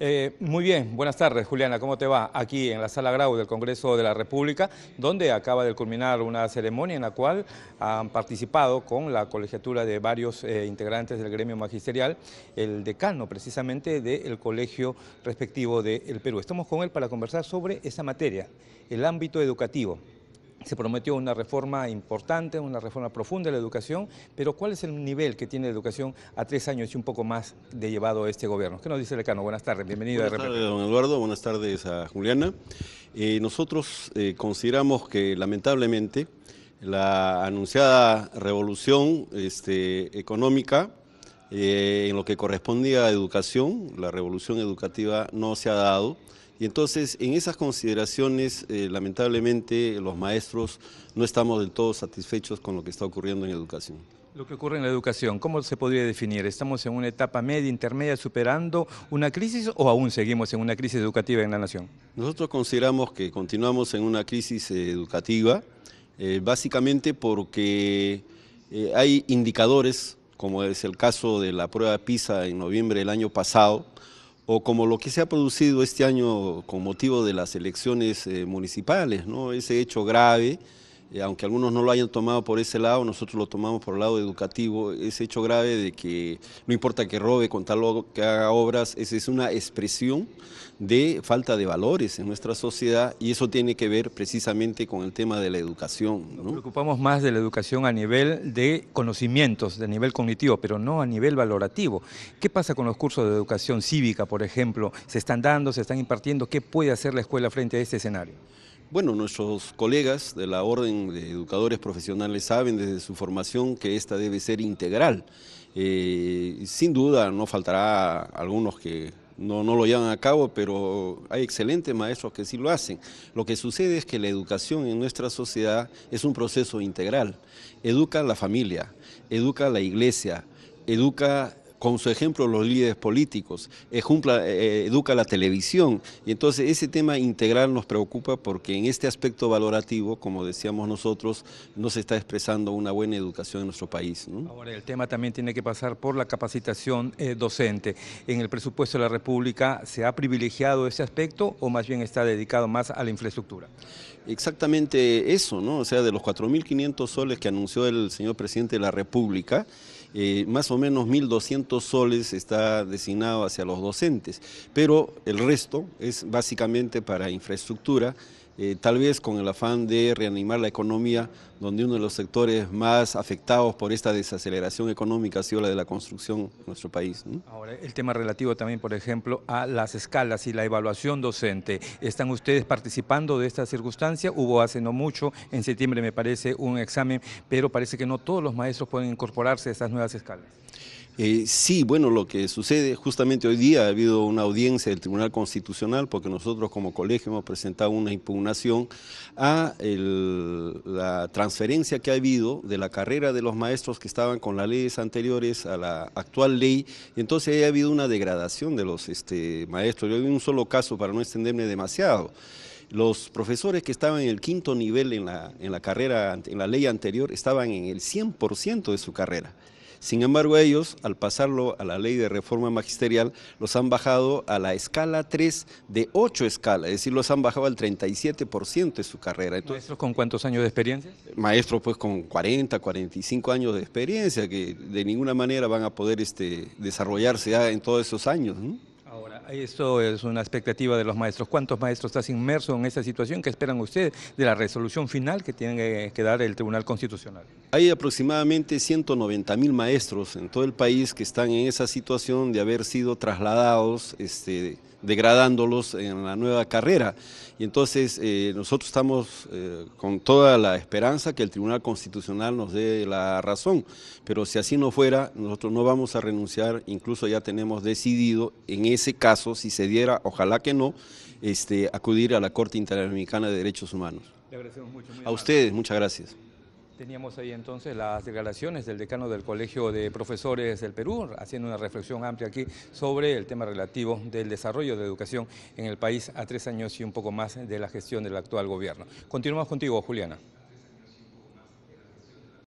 Eh, muy bien, buenas tardes Juliana, ¿cómo te va? Aquí en la Sala Grau del Congreso de la República, donde acaba de culminar una ceremonia en la cual han participado con la colegiatura de varios eh, integrantes del gremio magisterial, el decano precisamente del colegio respectivo del Perú. Estamos con él para conversar sobre esa materia, el ámbito educativo. Se prometió una reforma importante, una reforma profunda de la educación, pero ¿cuál es el nivel que tiene la educación a tres años y un poco más de llevado este gobierno? ¿Qué nos dice Lecano? Buenas tardes, bienvenido. Buenas tardes, don Eduardo, buenas tardes a Juliana. Eh, nosotros eh, consideramos que lamentablemente la anunciada revolución este, económica eh, en lo que correspondía a educación, la revolución educativa no se ha dado y entonces, en esas consideraciones, eh, lamentablemente, los maestros no estamos del todo satisfechos con lo que está ocurriendo en la educación. Lo que ocurre en la educación, ¿cómo se podría definir? ¿Estamos en una etapa media, intermedia, superando una crisis o aún seguimos en una crisis educativa en la nación? Nosotros consideramos que continuamos en una crisis eh, educativa, eh, básicamente porque hay indicadores, como es el caso de la prueba PISA en noviembre del año pasado, o como lo que se ha producido este año con motivo de las elecciones eh, municipales, ¿no? ese hecho grave aunque algunos no lo hayan tomado por ese lado, nosotros lo tomamos por el lado educativo, ese hecho grave de que no importa que robe, con tal que haga obras, es una expresión de falta de valores en nuestra sociedad y eso tiene que ver precisamente con el tema de la educación. Nos preocupamos más de la educación a nivel de conocimientos, de nivel cognitivo, pero no a nivel valorativo. ¿Qué pasa con los cursos de educación cívica, por ejemplo? ¿Se están dando, se están impartiendo? ¿Qué puede hacer la escuela frente a este escenario? Bueno, nuestros colegas de la Orden de Educadores Profesionales saben desde su formación que esta debe ser integral. Eh, sin duda, no faltará algunos que no, no, lo llevan a cabo, pero hay excelentes maestros que sí lo hacen. Lo que sucede es que la educación en nuestra sociedad es un proceso integral. Educa la familia, educa la iglesia, educa con su ejemplo los líderes políticos, eh, eh, eh, educa la televisión. Y entonces ese tema integral nos preocupa porque en este aspecto valorativo, como decíamos nosotros, no se está expresando una buena educación en nuestro país. Ahora, el tema también tiene que pasar por la capacitación docente. ¿En el presupuesto de la República se ha privilegiado ese aspecto o más bien está dedicado más a la infraestructura? Exactamente eso, ¿no? O sea, de los 4.500 soles que anunció el señor presidente de la República, eh, más o menos 1.200 soles está destinado hacia los docentes, pero el resto es básicamente para infraestructura eh, tal vez con el afán de reanimar la economía, donde uno de los sectores más afectados por esta desaceleración económica ha sido la de la construcción en nuestro país. Ahora, el tema relativo también, por ejemplo, a las escalas y la evaluación docente. ¿Están ustedes participando de esta circunstancia? Hubo hace no mucho, en septiembre me parece, un examen, pero parece que no todos los maestros pueden incorporarse a estas nuevas escalas. Eh, sí, bueno, lo que sucede, justamente hoy día ha habido una audiencia del Tribunal Constitucional, porque nosotros como colegio hemos presentado una impugnación a la transferencia que ha habido de la carrera de los maestros que estaban con las leyes anteriores a la actual ley, entonces ha habido una degradación de los este, maestros. Yo vi un solo caso, para no extenderme demasiado, los profesores que estaban en el quinto nivel en la, en la carrera, en la ley anterior, estaban en el 100% de su carrera. Sin embargo, ellos, al pasarlo a la ley de reforma magisterial, los han bajado a la escala 3 de 8 escalas, es decir, los han bajado al 37% de su carrera. ¿Maestros con cuántos años de experiencia? Maestros pues con 40, 45 años de experiencia, que de ninguna manera van a poder este, desarrollarse en todos esos años. ¿no? Esto es una expectativa de los maestros. ¿Cuántos maestros están inmersos en esa situación? ¿Qué esperan ustedes de la resolución final que tiene que dar el Tribunal Constitucional? Hay aproximadamente 190 mil maestros en todo el país que están en esa situación de haber sido trasladados este, degradándolos en la nueva carrera. Y entonces eh, nosotros estamos eh, con toda la esperanza que el Tribunal Constitucional nos dé la razón, pero si así no fuera, nosotros no vamos a renunciar, incluso ya tenemos decidido, en ese caso, si se diera, ojalá que no, este, acudir a la Corte Interamericana de Derechos Humanos. a ustedes, muchas gracias. Teníamos ahí entonces las declaraciones del decano del Colegio de Profesores del Perú, haciendo una reflexión amplia aquí sobre el tema relativo del desarrollo de educación en el país a tres años y un poco más de la gestión del actual gobierno. Continuamos contigo, Juliana.